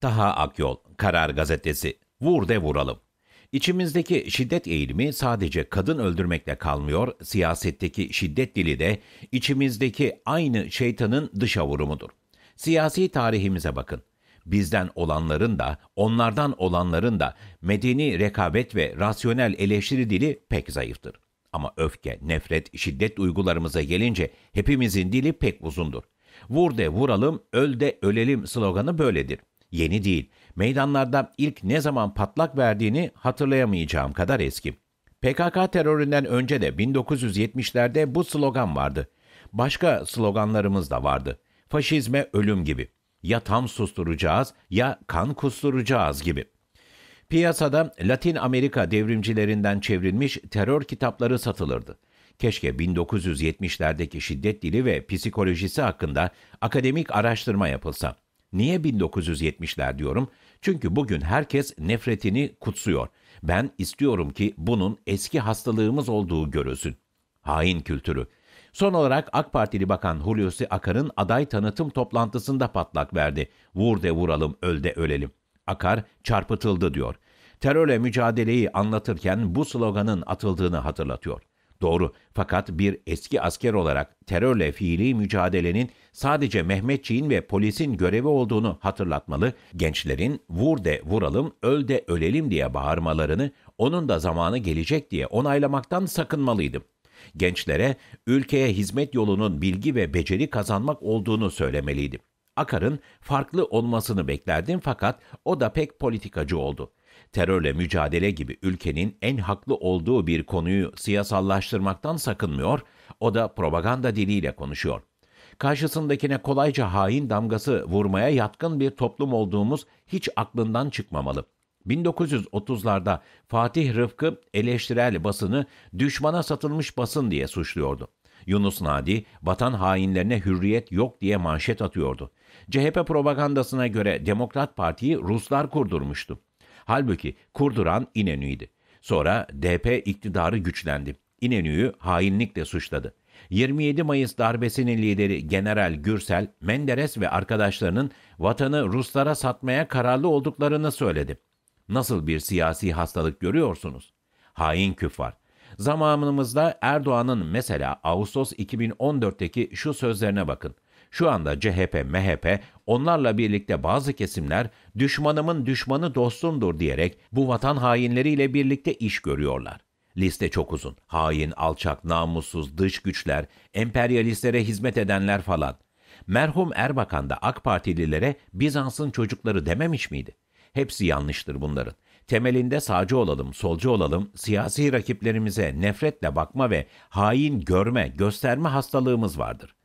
Taha Akyol, Karar Gazetesi, Vur de vuralım. İçimizdeki şiddet eğilimi sadece kadın öldürmekle kalmıyor, siyasetteki şiddet dili de içimizdeki aynı şeytanın dışa vurumudur. Siyasi tarihimize bakın. Bizden olanların da, onlardan olanların da medeni rekabet ve rasyonel eleştiri dili pek zayıftır. Ama öfke, nefret, şiddet duygularımıza gelince hepimizin dili pek uzundur. Vur de vuralım, öl de ölelim sloganı böyledir yeni değil. Meydanlarda ilk ne zaman patlak verdiğini hatırlayamayacağım kadar eski. PKK teröründen önce de 1970'lerde bu slogan vardı. Başka sloganlarımız da vardı. Faşizme ölüm gibi. Ya tam susturacağız ya kan kusturacağız gibi. Piyasada Latin Amerika devrimcilerinden çevrilmiş terör kitapları satılırdı. Keşke 1970'lerdeki şiddet dili ve psikolojisi hakkında akademik araştırma yapılsa. Niye 1970'ler diyorum? Çünkü bugün herkes nefretini kutsuyor. Ben istiyorum ki bunun eski hastalığımız olduğu görülsün. Hain kültürü. Son olarak AK Partili Bakan Hulusi Akar'ın aday tanıtım toplantısında patlak verdi. Vur de vuralım, öl de ölelim. Akar çarpıtıldı diyor. Terörle mücadeleyi anlatırken bu sloganın atıldığını hatırlatıyor. Doğru. Fakat bir eski asker olarak terörle fiili mücadelenin sadece Mehmetçiğin ve polisin görevi olduğunu hatırlatmalı, gençlerin vur de vuralım, öl de ölelim diye bağırmalarını onun da zamanı gelecek diye onaylamaktan sakınmalıydım. Gençlere ülkeye hizmet yolunun bilgi ve beceri kazanmak olduğunu söylemeliydim. Akar'ın farklı olmasını beklerdim fakat o da pek politikacı oldu terörle mücadele gibi ülkenin en haklı olduğu bir konuyu siyasallaştırmaktan sakınmıyor, o da propaganda diliyle konuşuyor. Karşısındakine kolayca hain damgası vurmaya yatkın bir toplum olduğumuz hiç aklından çıkmamalı. 1930'larda Fatih Rıfkı eleştirel basını düşmana satılmış basın diye suçluyordu. Yunus Nadi, vatan hainlerine hürriyet yok diye manşet atıyordu. CHP propagandasına göre Demokrat Parti'yi Ruslar kurdurmuştu. Halbuki kurduran İnönü'ydü. Sonra DP iktidarı güçlendi. İnönü'yü hainlikle suçladı. 27 Mayıs darbesinin lideri General Gürsel, Menderes ve arkadaşlarının vatanı Ruslara satmaya kararlı olduklarını söyledi. Nasıl bir siyasi hastalık görüyorsunuz? Hain küffar. Zamanımızda Erdoğan'ın mesela Ağustos 2014'teki şu sözlerine bakın. Şu anda CHP, MHP, onlarla birlikte bazı kesimler düşmanımın düşmanı dostumdur diyerek bu vatan hainleriyle birlikte iş görüyorlar. Liste çok uzun. Hain, alçak, namussuz, dış güçler, emperyalistlere hizmet edenler falan. Merhum Erbakan da AK Partililere Bizans'ın çocukları dememiş miydi? Hepsi yanlıştır bunların. Temelinde sağcı olalım, solcu olalım, siyasi rakiplerimize nefretle bakma ve hain görme, gösterme hastalığımız vardır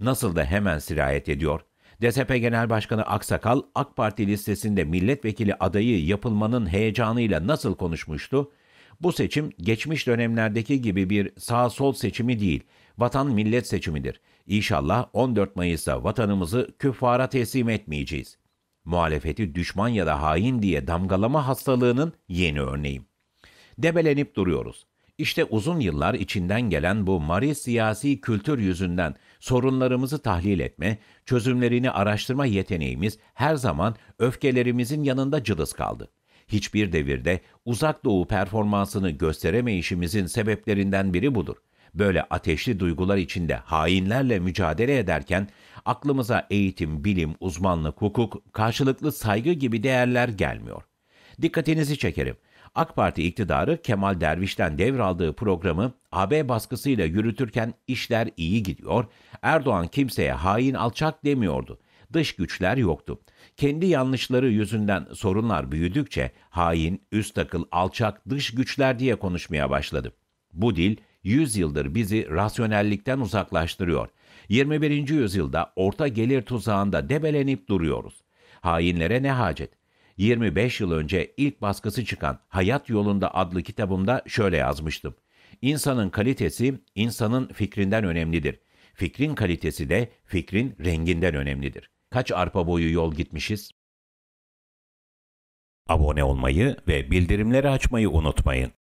nasıl da hemen sirayet ediyor. DSP Genel Başkanı Aksakal, AK Parti listesinde milletvekili adayı yapılmanın heyecanıyla nasıl konuşmuştu? Bu seçim geçmiş dönemlerdeki gibi bir sağ-sol seçimi değil, vatan millet seçimidir. İnşallah 14 Mayıs'ta vatanımızı küffara teslim etmeyeceğiz. Muhalefeti düşman ya da hain diye damgalama hastalığının yeni örneği. Debelenip duruyoruz. İşte uzun yıllar içinden gelen bu mari siyasi kültür yüzünden sorunlarımızı tahlil etme, çözümlerini araştırma yeteneğimiz her zaman öfkelerimizin yanında cılız kaldı. Hiçbir devirde uzak doğu performansını gösteremeyişimizin sebeplerinden biri budur. Böyle ateşli duygular içinde hainlerle mücadele ederken aklımıza eğitim, bilim, uzmanlık, hukuk, karşılıklı saygı gibi değerler gelmiyor. Dikkatinizi çekerim. AK Parti iktidarı Kemal Derviş'ten devraldığı programı AB baskısıyla yürütürken işler iyi gidiyor, Erdoğan kimseye hain alçak demiyordu. Dış güçler yoktu. Kendi yanlışları yüzünden sorunlar büyüdükçe hain, üst takıl, alçak, dış güçler diye konuşmaya başladı. Bu dil 100 yıldır bizi rasyonellikten uzaklaştırıyor. 21. yüzyılda orta gelir tuzağında debelenip duruyoruz. Hainlere ne hacet? 25 yıl önce ilk baskısı çıkan Hayat Yolunda adlı kitabımda şöyle yazmıştım. İnsanın kalitesi insanın fikrinden önemlidir. Fikrin kalitesi de fikrin renginden önemlidir. Kaç arpa boyu yol gitmişiz? Abone olmayı ve bildirimleri açmayı unutmayın.